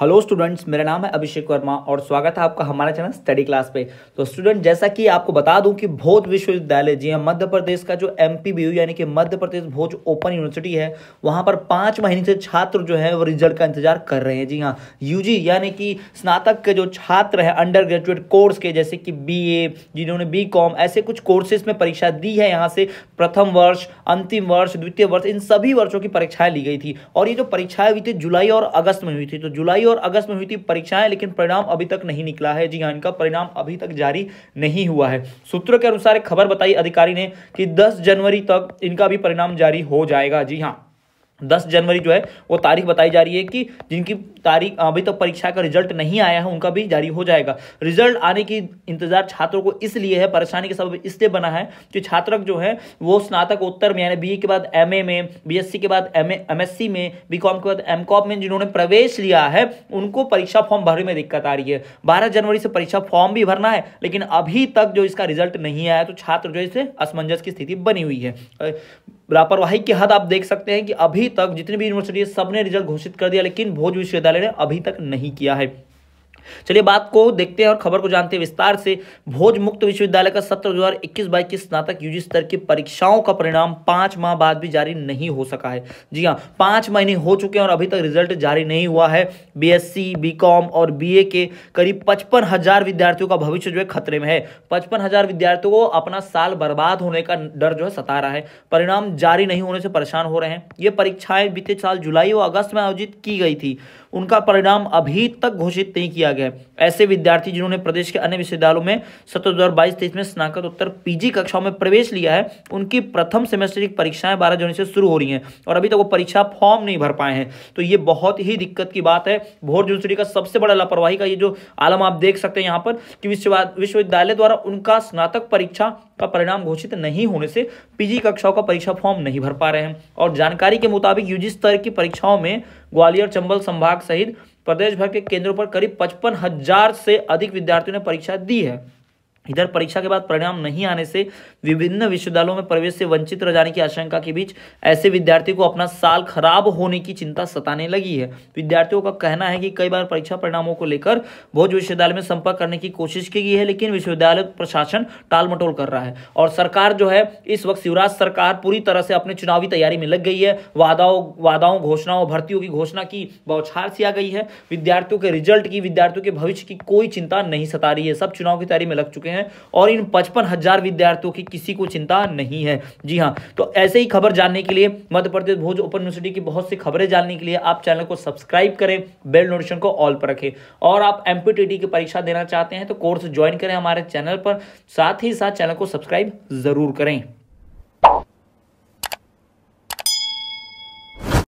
hello students मेरा नाम है अभिषेक वर्मा और स्वागत है आपका हमारे चैनल स्टडी क्लास पे तो स्टूडेंट जैसा कि आपको बता दूं कि भोज विश्वविद्यालय जी हाँ मध्य प्रदेश का जो एम यानी कि मध्य प्रदेश भोज ओपन यूनिवर्सिटी है वहां पर पाँच महीने से छात्र जो है वो रिजल्ट का इंतजार कर रहे हैं जी हाँ यू यानी कि स्नातक के जो छात्र हैं अंडर ग्रेजुएट कोर्स के जैसे कि बी जिन्होंने बी ऐसे कुछ कोर्सेज में परीक्षा दी है यहाँ से प्रथम वर्ष अंतिम वर्ष द्वितीय वर्ष इन सभी वर्षों की परीक्षाएँ ली गई थी और ये जो परीक्षाएँ हुई थी जुलाई और अगस्त में हुई थी तो जुलाई जुलाई और अगस्त में हुई थी परीक्षाएं लेकिन परिणाम अभी तक नहीं निकला है जी हाँ इनका परिणाम अभी तक जारी नहीं हुआ है सूत्रों के अनुसार खबर बताई अधिकारी ने कि दस जनवरी तक इनका भी परिणाम जारी हो जाएगा जी हाँ दस जनवरी जो है वो तारीख बताई जा रही है कि जिनकी तारीख अभी तक तो परीक्षा का रिजल्ट नहीं आया है उनका भी जारी हो जाएगा रिजल्ट आने की इंतजार छात्रों को इसलिए है परेशानी का सबब इसलिए बना है कि छात्रक जो है वो स्नातकोत्तर में यानी बी के बाद एम में बीएससी के बाद एम एमएससी में कॉम के बाद कॉम में जिन्होंने प्रवेश लिया है उनको परीक्षा फॉर्म भरने में दिक्कत आ रही है बारह जनवरी से परीक्षा फॉर्म भी भरना है लेकिन अभी तक जो इसका रिजल्ट नहीं आया तो छात्र जो इससे असमंजस की स्थिति बनी हुई है लापरवाही की हद आप देख सकते हैं कि अभी तक जितनी भी यूनिवर्सिटी सब ने रिजल्ट घोषित कर दिया लेकिन भोज विश्वविद्यालय ने अभी तक नहीं किया है चलिए बात को देखते हैं और खबर को जानते हैं विस्तार से भोज मुक्त विश्वविद्यालय का सत्र दो हजार इक्कीस बाईस की स्नातक यूजी स्तर की परीक्षाओं का परिणाम पांच माह बाद भी जारी नहीं हो सका है जी हाँ पांच महीने हो चुके हैं और अभी तक रिजल्ट जारी नहीं हुआ है बीएससी बीकॉम और बीए के करीब पचपन हजार विद्यार्थियों का भविष्य जो है खतरे में है पचपन हजार विद्यार्थियों को अपना साल बर्बाद होने का डर जो है सता रहा है परिणाम जारी नहीं होने से परेशान हो रहे हैं ये परीक्षाएं बीते साल जुलाई और अगस्त में आयोजित की गई थी उनका परिणाम अभी तक घोषित नहीं किया गया ऐसे विद्यार्थी जिन्होंने प्रदेश के अन्य विश्वविद्यालयों में सत्र दो हज़ार में स्नातकोत्तर पीजी कक्षाओं में प्रवेश लिया है उनकी प्रथम सेमेस्टर की परीक्षाएं बारह जनवरी से शुरू हो रही हैं और अभी तक वो परीक्षा फॉर्म नहीं भर पाए हैं तो ये बहुत ही दिक्कत की बात है भोर यूनिवर्सिटी का सबसे बड़ा लापरवाही का ये जो आलम आप देख सकते हैं यहाँ पर कि विश्वविद्यालय द्वारा उनका स्नातक परीक्षा का परिणाम घोषित नहीं होने से पीजी कक्षाओं का परीक्षा फॉर्म नहीं भर पा रहे हैं और जानकारी के मुताबिक यूजी स्तर की परीक्षाओं में ग्वालियर चंबल संभाग सहित प्रदेश भर के केंद्रों पर करीब पचपन हजार से अधिक विद्यार्थियों ने परीक्षा दी है इधर परीक्षा के बाद परिणाम नहीं आने से विभिन्न विश्वविद्यालयों में प्रवेश से वंचित रह जाने की आशंका के बीच ऐसे विद्यार्थियों को अपना साल खराब होने की चिंता सताने लगी है विद्यार्थियों का कहना है कि कई बार परीक्षा परिणामों को लेकर भोज विश्वविद्यालय में संपर्क करने की कोशिश की गई है लेकिन विश्वविद्यालय प्रशासन टाल मटोल कर रहा है और सरकार जो है इस वक्त शिवराज सरकार पूरी तरह से अपने चुनावी तैयारी में लग गई है वादाओं वादाओं घोषणाओं भर्तियों की घोषणा की बौछार सी आ गई है विद्यार्थियों के रिजल्ट की विद्यार्थियों के भविष्य की कोई चिंता नहीं सता रही है सब चुनाव की तैयारी में लग चुके हैं हैं और इन पचपन हजार विद्यार्थियों की किसी को चिंता नहीं है जी हाँ तो ऐसे ही खबर जानने के लिए मध्य प्रदेश भोज ओपन यूनिवर्सिटी की बहुत सी खबरें जानने के लिए आप चैनल को सब्सक्राइब करें बेल नोटिफिकेशन को ऑल पर रखें और आप एम की परीक्षा देना चाहते हैं तो कोर्स ज्वाइन करें हमारे चैनल पर साथ ही साथ चैनल को सब्सक्राइब जरूर करें